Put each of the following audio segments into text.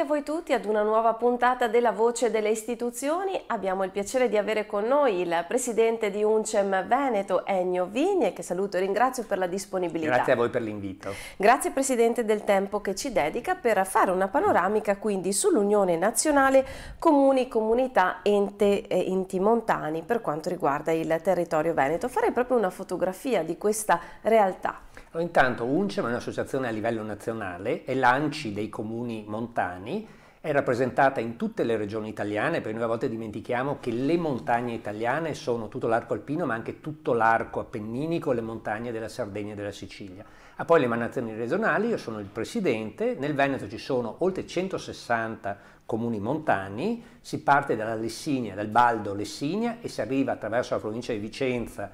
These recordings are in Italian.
Bentornati a voi tutti ad una nuova puntata della Voce delle Istituzioni. Abbiamo il piacere di avere con noi il presidente di Uncem Veneto, Ennio Vigne, che saluto e ringrazio per la disponibilità. Grazie a voi per l'invito. Grazie presidente del tempo che ci dedica per fare una panoramica quindi sull'Unione Nazionale Comuni, Comunità, Ente e Enti Montani per quanto riguarda il territorio veneto. Farei proprio una fotografia di questa realtà. Intanto UNCEM è un'associazione a livello nazionale, è l'ANCI dei comuni montani, è rappresentata in tutte le regioni italiane, perché noi a volte dimentichiamo che le montagne italiane sono tutto l'arco alpino, ma anche tutto l'arco appenninico, le montagne della Sardegna e della Sicilia. Ha poi le emanazioni regionali, io sono il presidente, nel Veneto ci sono oltre 160 comuni montani, si parte dalla Lessinia, dal Baldo Lessinia e si arriva attraverso la provincia di Vicenza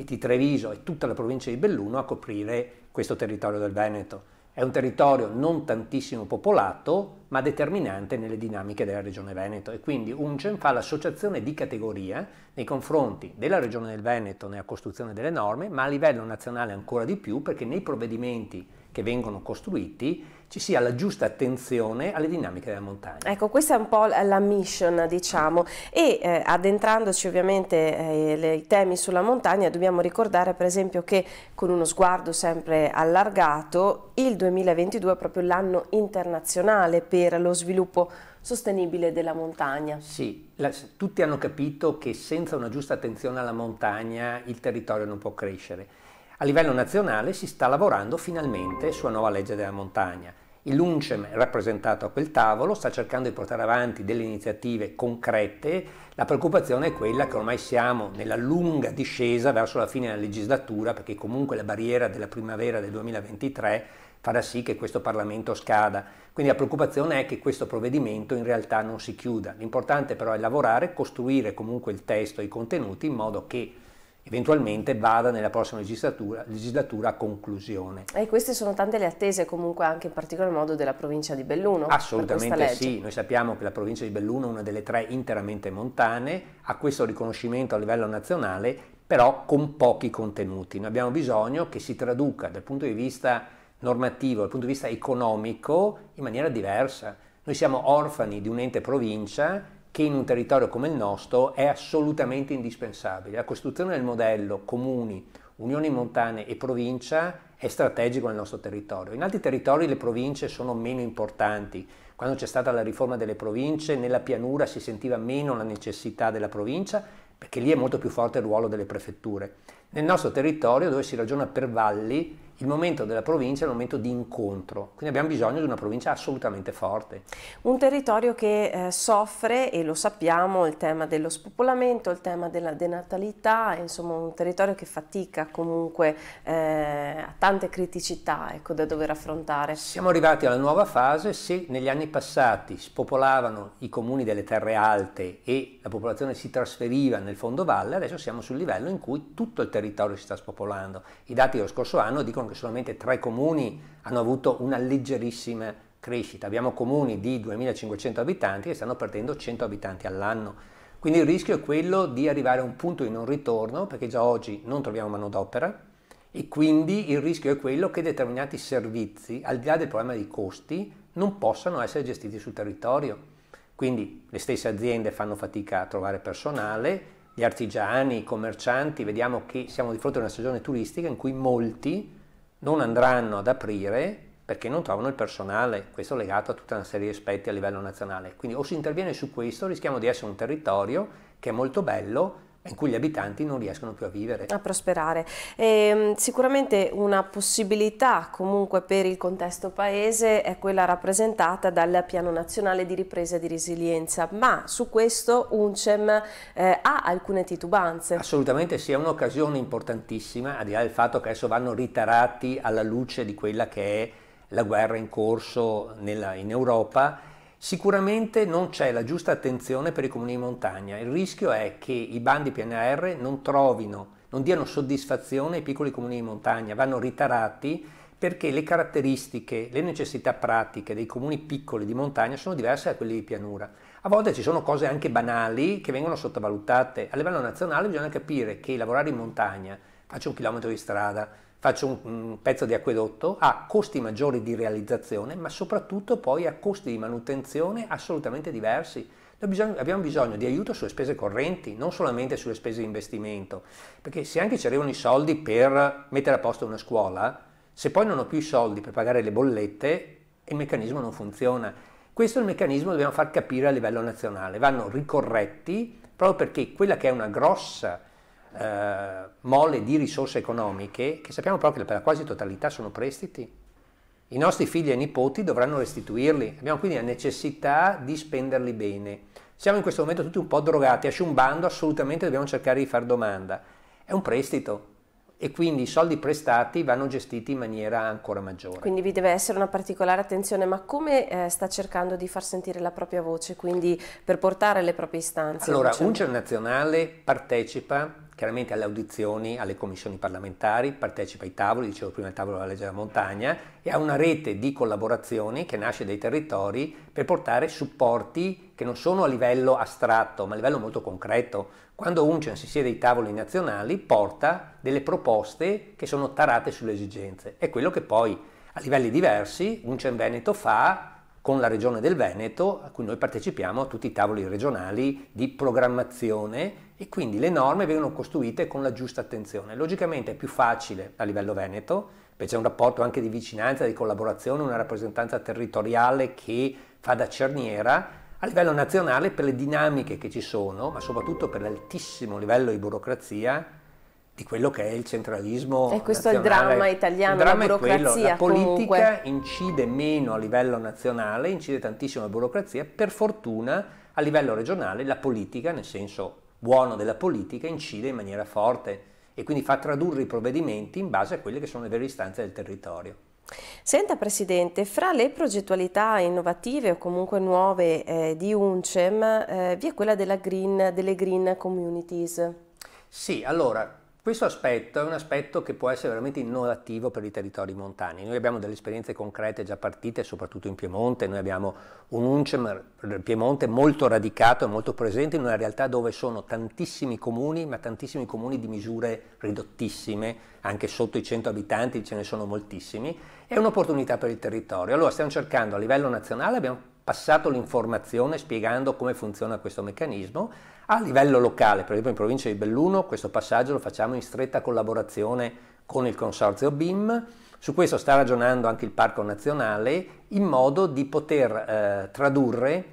e di Treviso e tutta la provincia di Belluno a coprire questo territorio del Veneto. È un territorio non tantissimo popolato, ma determinante nelle dinamiche della Regione Veneto e quindi UNCEM fa l'associazione di categoria nei confronti della Regione del Veneto nella costruzione delle norme, ma a livello nazionale ancora di più perché nei provvedimenti che vengono costruiti ci sia la giusta attenzione alle dinamiche della montagna. Ecco, questa è un po' la mission, diciamo, e eh, addentrandoci ovviamente eh, temi sulla montagna, dobbiamo ricordare per esempio che con uno sguardo sempre allargato, il 2022 è proprio l'anno internazionale per lo sviluppo sostenibile della montagna. Sì, la, tutti hanno capito che senza una giusta attenzione alla montagna il territorio non può crescere a livello nazionale si sta lavorando finalmente sulla nuova legge della montagna. Il L'UNCEM rappresentato a quel tavolo sta cercando di portare avanti delle iniziative concrete, la preoccupazione è quella che ormai siamo nella lunga discesa verso la fine della legislatura perché comunque la barriera della primavera del 2023 farà sì che questo Parlamento scada. Quindi la preoccupazione è che questo provvedimento in realtà non si chiuda. L'importante però è lavorare, costruire comunque il testo e i contenuti in modo che eventualmente vada nella prossima legislatura, legislatura, a conclusione. E queste sono tante le attese comunque anche in particolar modo della provincia di Belluno? Assolutamente sì, noi sappiamo che la provincia di Belluno è una delle tre interamente montane, ha questo riconoscimento a livello nazionale però con pochi contenuti, noi abbiamo bisogno che si traduca dal punto di vista normativo, dal punto di vista economico in maniera diversa. Noi siamo orfani di un ente provincia che in un territorio come il nostro è assolutamente indispensabile. La costruzione del modello comuni, unioni montane e provincia è strategico nel nostro territorio. In altri territori le province sono meno importanti. Quando c'è stata la riforma delle province, nella pianura si sentiva meno la necessità della provincia perché lì è molto più forte il ruolo delle prefetture. Nel nostro territorio, dove si ragiona per valli, il momento della provincia è un momento di incontro, quindi abbiamo bisogno di una provincia assolutamente forte. Un territorio che eh, soffre, e lo sappiamo, il tema dello spopolamento, il tema della denatalità, insomma un territorio che fatica comunque eh, a tante criticità ecco, da dover affrontare. Siamo arrivati alla nuova fase, se negli anni passati spopolavano i comuni delle terre alte e la popolazione si trasferiva nel fondo valle, adesso siamo sul livello in cui tutto il territorio territorio si sta spopolando. I dati dello scorso anno dicono che solamente tre comuni hanno avuto una leggerissima crescita. Abbiamo comuni di 2.500 abitanti che stanno perdendo 100 abitanti all'anno. Quindi il rischio è quello di arrivare a un punto di non ritorno, perché già oggi non troviamo manodopera, e quindi il rischio è quello che determinati servizi, al di là del problema dei costi, non possano essere gestiti sul territorio. Quindi le stesse aziende fanno fatica a trovare personale, gli artigiani, i commercianti, vediamo che siamo di fronte a una stagione turistica in cui molti non andranno ad aprire perché non trovano il personale, questo legato a tutta una serie di aspetti a livello nazionale. Quindi o si interviene su questo, rischiamo di essere un territorio che è molto bello, in cui gli abitanti non riescono più a vivere. A prosperare. E, ehm, sicuramente una possibilità comunque per il contesto paese è quella rappresentata dal Piano Nazionale di Ripresa e di Resilienza, ma su questo UNCEM eh, ha alcune titubanze. Assolutamente sì, è un'occasione importantissima, al di là del fatto che adesso vanno ritarati alla luce di quella che è la guerra in corso nella, in Europa Sicuramente non c'è la giusta attenzione per i comuni di montagna, il rischio è che i bandi PNR non trovino, non diano soddisfazione ai piccoli comuni di montagna, vanno ritarati perché le caratteristiche, le necessità pratiche dei comuni piccoli di montagna sono diverse da quelli di pianura. A volte ci sono cose anche banali che vengono sottovalutate. A livello nazionale bisogna capire che lavorare in montagna, faccio un chilometro di strada, faccio un, un, pezzo di acquedotto, ha costi maggiori di realizzazione, ma soprattutto poi ha costi di manutenzione assolutamente diversi. Bisogno, abbiamo bisogno di aiuto sulle spese correnti, non solamente sulle spese di investimento, perché se anche ci arrivano i soldi per mettere a posto una scuola, se poi non ho più i soldi per pagare le bollette, il meccanismo non funziona. Questo è il meccanismo che dobbiamo far capire a livello nazionale, vanno ricorretti proprio perché quella che è una grossa eh, mole di risorse economiche che sappiamo proprio che per la quasi totalità sono prestiti. I nostri figli e nipoti dovranno restituirli, abbiamo quindi la necessità di spenderli bene. Siamo in questo momento tutti un po' drogati, a sciumbando assolutamente dobbiamo cercare di fare domanda. È un prestito, e quindi i soldi prestati vanno gestiti in maniera ancora maggiore. Quindi vi deve essere una particolare attenzione, ma come eh, sta cercando di far sentire la propria voce, quindi per portare le proprie istanze? Allora, diciamo? un nazionale partecipa chiaramente alle audizioni, alle commissioni parlamentari, partecipa ai tavoli, dicevo prima il tavolo della legge della montagna, e ha una rete di collaborazioni che nasce dai territori per portare supporti che non sono a livello astratto, ma a livello molto concreto. Quando UNCEN si siede ai tavoli nazionali porta delle proposte che sono tarate sulle esigenze. È quello che poi a livelli diversi UNCEN Veneto fa con la Regione del Veneto, a cui noi partecipiamo a tutti i tavoli regionali di programmazione e quindi le norme vengono costruite con la giusta attenzione. Logicamente è più facile a livello veneto, perché c'è un rapporto anche di vicinanza, di collaborazione, una rappresentanza territoriale che fa da cerniera, a livello nazionale per le dinamiche che ci sono, ma soprattutto per l'altissimo livello di burocrazia di quello che è il centralismo. E questo nazionale. è il dramma italiano, il dramma la burocrazia. La politica comunque. incide meno a livello nazionale, incide tantissimo la burocrazia, per fortuna a livello regionale la politica, nel senso buono della politica, incide in maniera forte e quindi fa tradurre i provvedimenti in base a quelle che sono le vere istanze del territorio. Senta Presidente, fra le progettualità innovative o comunque nuove eh, di UNCEM eh, vi è quella green, delle green communities. Sì, allora questo aspetto è un aspetto che può essere veramente innovativo per i territori montani. Noi abbiamo delle esperienze concrete già partite, soprattutto in Piemonte, noi abbiamo un UNCEM Piemonte molto radicato e molto presente in una realtà dove sono tantissimi comuni, ma tantissimi comuni di misure ridottissime, anche sotto i 100 abitanti ce ne sono moltissimi, è un'opportunità per il territorio. Allora stiamo cercando a livello nazionale, abbiamo passato l'informazione spiegando come funziona questo meccanismo, a livello locale, per esempio in provincia di Belluno, questo passaggio lo facciamo in stretta collaborazione con il consorzio BIM, su questo sta ragionando anche il Parco Nazionale in modo di poter eh, tradurre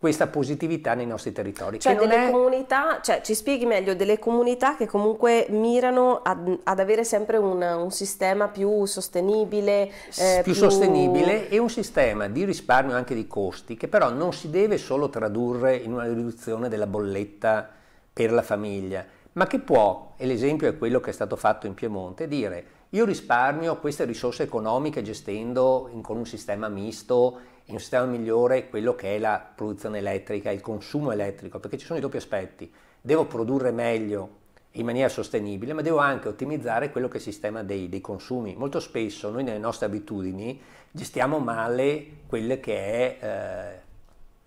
questa positività nei nostri territori. Cioè, delle è... comunità, cioè, ci spieghi meglio, delle comunità che comunque mirano ad, ad avere sempre un, un, sistema più sostenibile. Eh, più, più sostenibile e un sistema di risparmio anche di costi che però non si deve solo tradurre in una riduzione della bolletta per la famiglia, ma che può, e l'esempio è quello che è stato fatto in Piemonte, dire io risparmio queste risorse economiche gestendo in, con un sistema misto in un sistema migliore quello che è la produzione elettrica, il consumo elettrico, perché ci sono i doppi aspetti. Devo produrre meglio in maniera sostenibile, ma devo anche ottimizzare quello che è il sistema dei, dei consumi. Molto spesso noi nelle nostre abitudini gestiamo male quella che è eh,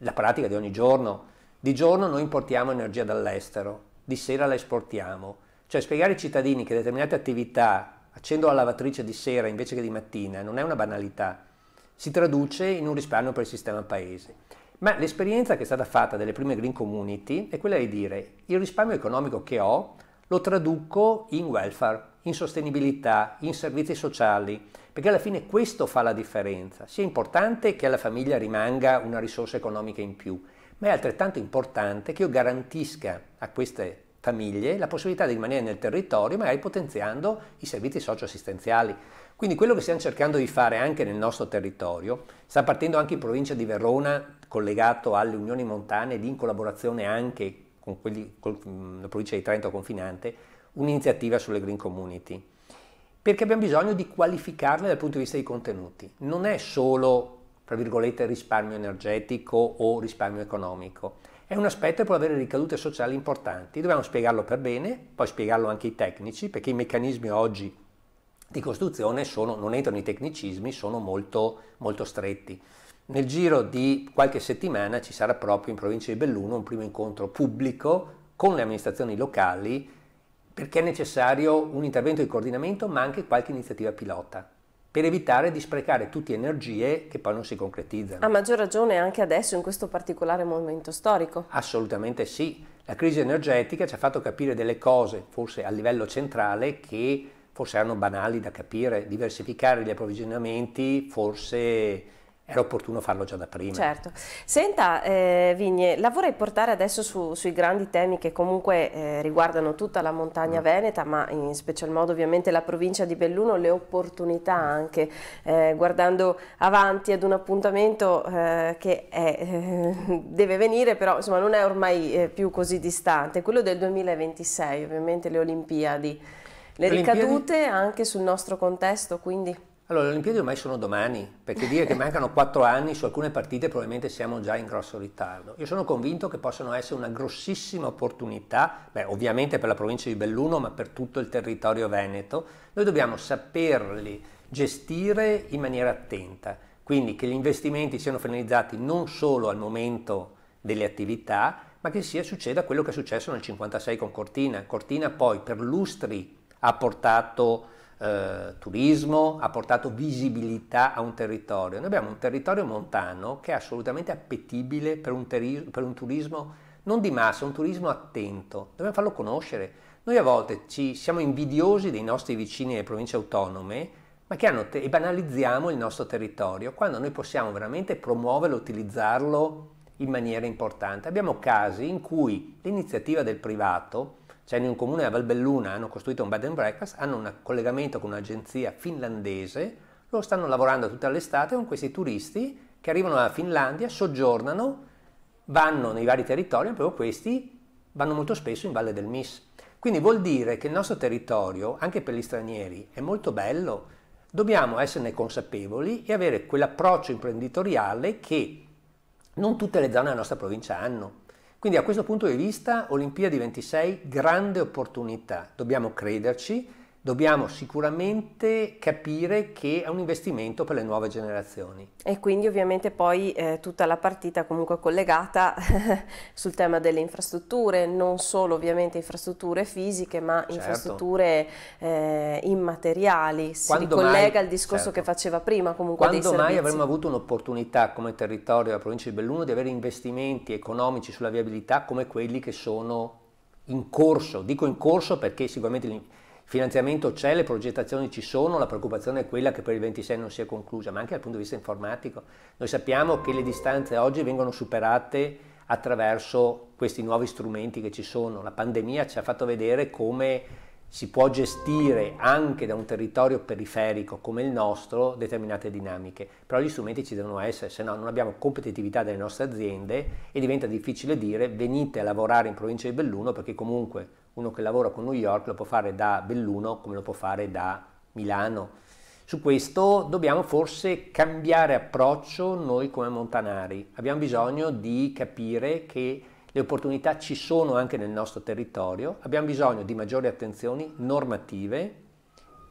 la pratica di ogni giorno. Di giorno noi importiamo energia dall'estero, di sera la esportiamo. Cioè spiegare ai cittadini che determinate attività, accendo la lavatrice di sera invece che di mattina, non è una banalità, si traduce in un risparmio per il sistema paese. Ma l'esperienza che è stata fatta delle prime green community è quella di dire il risparmio economico che ho lo traduco in welfare, in sostenibilità, in servizi sociali, perché alla fine questo fa la differenza. Sia importante che alla famiglia rimanga una risorsa economica in più, ma è altrettanto importante che io garantisca a queste famiglie la possibilità di rimanere nel territorio, magari potenziando i servizi socioassistenziali. Quindi quello che stiamo cercando di fare anche nel nostro territorio, sta partendo anche in provincia di Verona, collegato alle unioni montane ed in collaborazione anche con, quelli, con mm, la provincia di Trento confinante, un'iniziativa sulle green community. Perché abbiamo bisogno di qualificarle dal punto di vista dei contenuti. Non è solo, tra virgolette, risparmio energetico o risparmio economico è un aspetto che può avere ricadute sociali importanti. Dobbiamo spiegarlo per bene, poi spiegarlo anche ai tecnici, perché i meccanismi oggi di costruzione sono, non entrano i tecnicismi, sono molto, molto stretti. Nel giro di qualche settimana ci sarà proprio in provincia di Belluno un primo incontro pubblico con le amministrazioni locali perché è necessario un intervento di coordinamento ma anche qualche iniziativa pilota per evitare di sprecare tutte energie che poi non si concretizzano. A maggior ragione anche adesso, in questo particolare momento storico. Assolutamente sì. La crisi energetica ci ha fatto capire delle cose, forse a livello centrale, che forse erano banali da capire. Diversificare gli approvvigionamenti, forse era opportuno farlo già da prima. Certo. Senta eh, Vigne, la vorrei portare adesso su, sui grandi temi che comunque eh, riguardano tutta la montagna mm. veneta, ma in special modo ovviamente la provincia di Belluno, le opportunità anche, eh, guardando avanti ad un appuntamento eh, che è, eh, deve venire, però insomma non è ormai eh, più così distante, quello del 2026, ovviamente le Olimpiadi. Le Olimpiadi? ricadute anche sul nostro contesto, quindi... Allora, le Olimpiadi ormai sono domani, perché dire che mancano quattro anni su alcune partite probabilmente siamo già in grosso ritardo. Io sono convinto che possano essere una grossissima opportunità, beh, ovviamente per la provincia di Belluno, ma per tutto il territorio veneto. Noi dobbiamo saperli gestire in maniera attenta, quindi che gli investimenti siano finalizzati non solo al momento delle attività, ma che sia, succeda quello che è successo nel 1956 con Cortina. Cortina poi per lustri ha portato eh, turismo, ha portato visibilità a un territorio. Noi abbiamo un territorio montano che è assolutamente appetibile per un, teri- per un turismo non di massa, un turismo attento. Dobbiamo farlo conoscere. Noi a volte ci siamo invidiosi dei nostri vicini delle province autonome, ma che hanno te- e banalizziamo il nostro territorio quando noi possiamo veramente promuoverlo, utilizzarlo in maniera importante. Abbiamo casi in cui l'iniziativa del privato cioè in un comune a Valbelluna hanno costruito un bed and breakfast, hanno un collegamento con un'agenzia finlandese, loro stanno lavorando tutta l'estate con questi turisti che arrivano dalla Finlandia, soggiornano, vanno nei vari territori, proprio questi vanno molto spesso in Valle del Mis. Quindi vuol dire che il nostro territorio, anche per gli stranieri, è molto bello, dobbiamo esserne consapevoli e avere quell'approccio imprenditoriale che non tutte le zone della nostra provincia hanno. Quindi a questo punto di vista Olimpiadi 26, grande opportunità, dobbiamo crederci dobbiamo sicuramente capire che è un investimento per le nuove generazioni. E quindi ovviamente poi eh, tutta la partita comunque collegata sul tema delle infrastrutture, non solo ovviamente infrastrutture fisiche, ma certo. infrastrutture eh, immateriali. Si Quando ricollega mai, al discorso certo. che faceva prima comunque Quando mai avremmo avuto un'opportunità come territorio della provincia di Belluno di avere investimenti economici sulla viabilità come quelli che sono in corso, dico in corso perché sicuramente finanziamento c'è, le progettazioni ci sono, la preoccupazione è quella che per il 26 non sia conclusa, ma anche dal punto di vista informatico. Noi sappiamo che le distanze oggi vengono superate attraverso questi nuovi strumenti che ci sono. La pandemia ci ha fatto vedere come si può gestire anche da un territorio periferico come il nostro determinate dinamiche, però gli strumenti ci devono essere, se no non abbiamo competitività delle nostre aziende e diventa difficile dire venite a lavorare in provincia di Belluno perché comunque uno che lavora con New York lo può fare da Belluno come lo può fare da Milano. Su questo dobbiamo forse cambiare approccio noi come montanari. Abbiamo bisogno di capire che le opportunità ci sono anche nel nostro territorio, abbiamo bisogno di maggiori attenzioni normative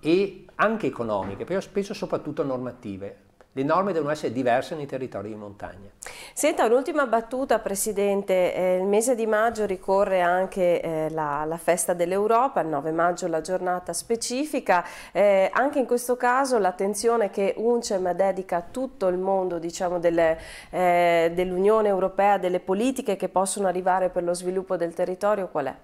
e anche economiche, però spesso soprattutto normative le norme devono essere diverse nei territori di montagna. Senta, un'ultima battuta Presidente, eh, il mese di maggio ricorre anche eh, la, la, festa dell'Europa, il 9 maggio la giornata specifica, eh, anche in questo caso l'attenzione che UNCEM dedica a tutto il mondo diciamo, eh, dell'Unione Europea, delle politiche che possono arrivare per lo sviluppo del territorio, qual è?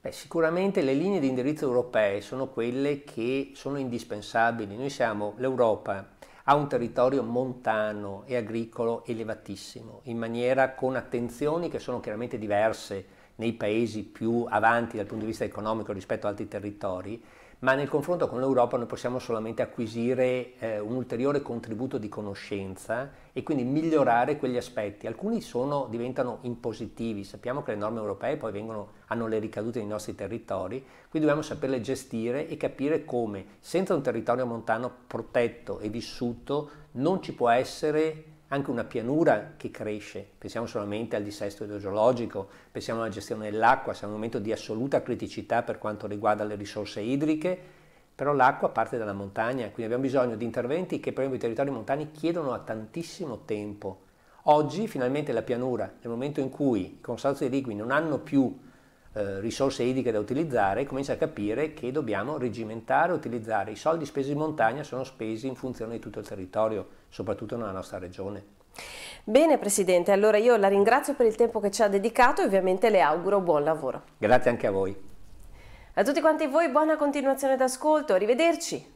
Beh, sicuramente le linee di indirizzo europee sono quelle che sono indispensabili, noi siamo l'Europa ha un territorio montano e agricolo elevatissimo, in maniera con attenzioni che sono chiaramente diverse nei paesi più avanti dal punto di vista economico rispetto ad altri territori, ma nel confronto con l'Europa noi possiamo solamente acquisire eh, un ulteriore contributo di conoscenza e quindi migliorare quegli aspetti. Alcuni sono, diventano impositivi, sappiamo che le norme europee poi vengono, hanno le ricadute nei nostri territori, quindi dobbiamo saperle gestire e capire come senza un territorio montano protetto e vissuto non ci può essere anche una pianura che cresce, pensiamo solamente al dissesto idrogeologico, pensiamo alla gestione dell'acqua, siamo in un momento di assoluta criticità per quanto riguarda le risorse idriche, però l'acqua parte dalla montagna, quindi abbiamo bisogno di interventi che per esempio i territori montani chiedono a tantissimo tempo. Oggi finalmente la pianura, nel momento in cui i consorzi rigui non hanno più eh, risorse idriche da utilizzare, comincia a capire che dobbiamo regimentare, utilizzare. I soldi spesi in montagna sono spesi in funzione di tutto il territorio, soprattutto nella nostra regione. Bene Presidente, allora io la ringrazio per il tempo che ci ha dedicato e ovviamente le auguro buon lavoro. Grazie anche a voi. A tutti quanti voi buona continuazione d'ascolto, arrivederci.